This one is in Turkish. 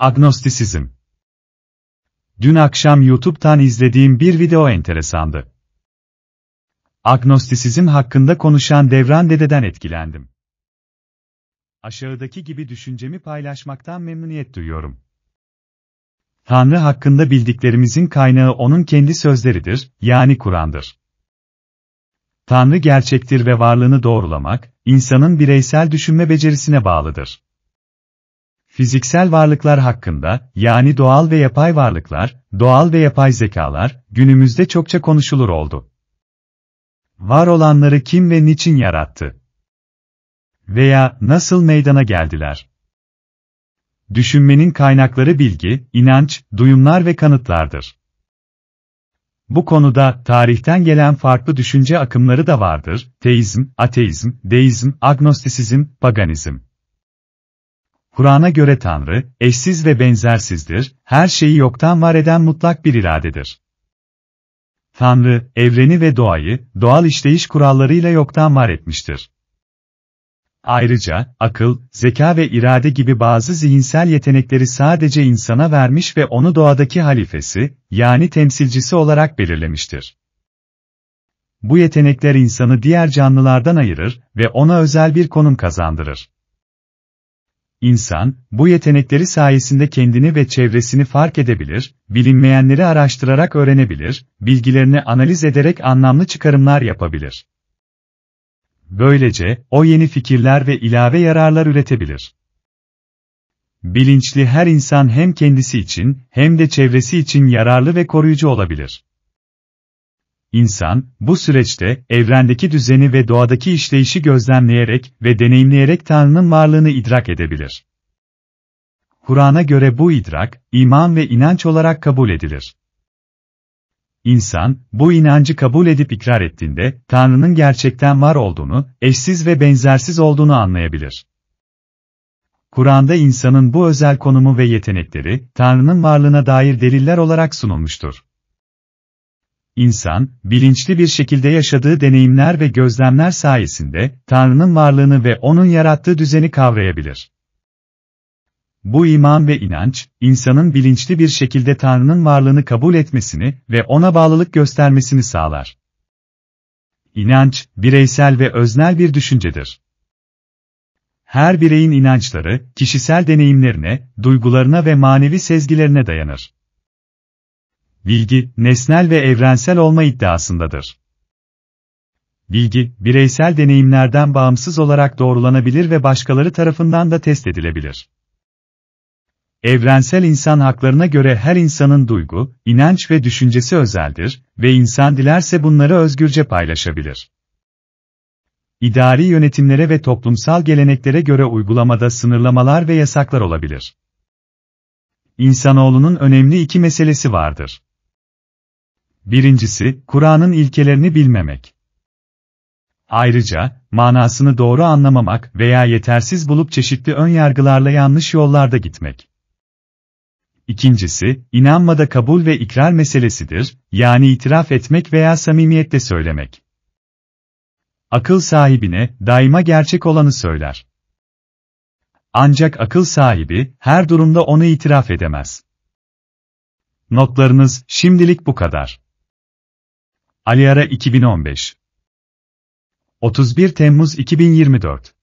Agnostisizm Dün akşam YouTube'tan izlediğim bir video enteresandı. Agnostisizm hakkında konuşan Devran Dede'den etkilendim. Aşağıdaki gibi düşüncemi paylaşmaktan memnuniyet duyuyorum. Tanrı hakkında bildiklerimizin kaynağı onun kendi sözleridir, yani Kur'an'dır. Tanrı gerçektir ve varlığını doğrulamak, insanın bireysel düşünme becerisine bağlıdır. Fiziksel varlıklar hakkında, yani doğal ve yapay varlıklar, doğal ve yapay zekalar, günümüzde çokça konuşulur oldu. Var olanları kim ve niçin yarattı? Veya nasıl meydana geldiler? Düşünmenin kaynakları bilgi, inanç, duyumlar ve kanıtlardır. Bu konuda tarihten gelen farklı düşünce akımları da vardır. Teizm, ateizm, deizm, agnostisizm, paganizm. Kur'an'a göre Tanrı, eşsiz ve benzersizdir, her şeyi yoktan var eden mutlak bir iradedir. Tanrı, evreni ve doğayı, doğal işleyiş kurallarıyla yoktan var etmiştir. Ayrıca, akıl, zeka ve irade gibi bazı zihinsel yetenekleri sadece insana vermiş ve onu doğadaki halifesi, yani temsilcisi olarak belirlemiştir. Bu yetenekler insanı diğer canlılardan ayırır ve ona özel bir konum kazandırır. İnsan, bu yetenekleri sayesinde kendini ve çevresini fark edebilir, bilinmeyenleri araştırarak öğrenebilir, bilgilerini analiz ederek anlamlı çıkarımlar yapabilir. Böylece, o yeni fikirler ve ilave yararlar üretebilir. Bilinçli her insan hem kendisi için, hem de çevresi için yararlı ve koruyucu olabilir. İnsan, bu süreçte, evrendeki düzeni ve doğadaki işleyişi gözlemleyerek ve deneyimleyerek Tanrı'nın varlığını idrak edebilir. Kur'an'a göre bu idrak, iman ve inanç olarak kabul edilir. İnsan, bu inancı kabul edip ikrar ettiğinde, Tanrı'nın gerçekten var olduğunu, eşsiz ve benzersiz olduğunu anlayabilir. Kur'an'da insanın bu özel konumu ve yetenekleri, Tanrı'nın varlığına dair deliller olarak sunulmuştur. İnsan, bilinçli bir şekilde yaşadığı deneyimler ve gözlemler sayesinde, Tanrı'nın varlığını ve O'nun yarattığı düzeni kavrayabilir. Bu iman ve inanç, insanın bilinçli bir şekilde Tanrı'nın varlığını kabul etmesini ve O'na bağlılık göstermesini sağlar. İnanç, bireysel ve öznel bir düşüncedir. Her bireyin inançları, kişisel deneyimlerine, duygularına ve manevi sezgilerine dayanır bilgi, nesnel ve evrensel olma iddiasındadır. Bilgi, bireysel deneyimlerden bağımsız olarak doğrulanabilir ve başkaları tarafından da test edilebilir. Evrensel insan haklarına göre her insanın duygu, inanç ve düşüncesi özeldir ve insan dilerse bunları özgürce paylaşabilir. İdari yönetimlere ve toplumsal geleneklere göre uygulamada sınırlamalar ve yasaklar olabilir. İnsanoğlunun önemli iki meselesi vardır. Birincisi, Kur'an'ın ilkelerini bilmemek. Ayrıca, manasını doğru anlamamak veya yetersiz bulup çeşitli ön yargılarla yanlış yollarda gitmek. İkincisi, inanmada kabul ve ikrar meselesidir, yani itiraf etmek veya samimiyetle söylemek. Akıl sahibine, daima gerçek olanı söyler. Ancak akıl sahibi, her durumda onu itiraf edemez. Notlarınız şimdilik bu kadar. Aliara 2015 31 Temmuz 2024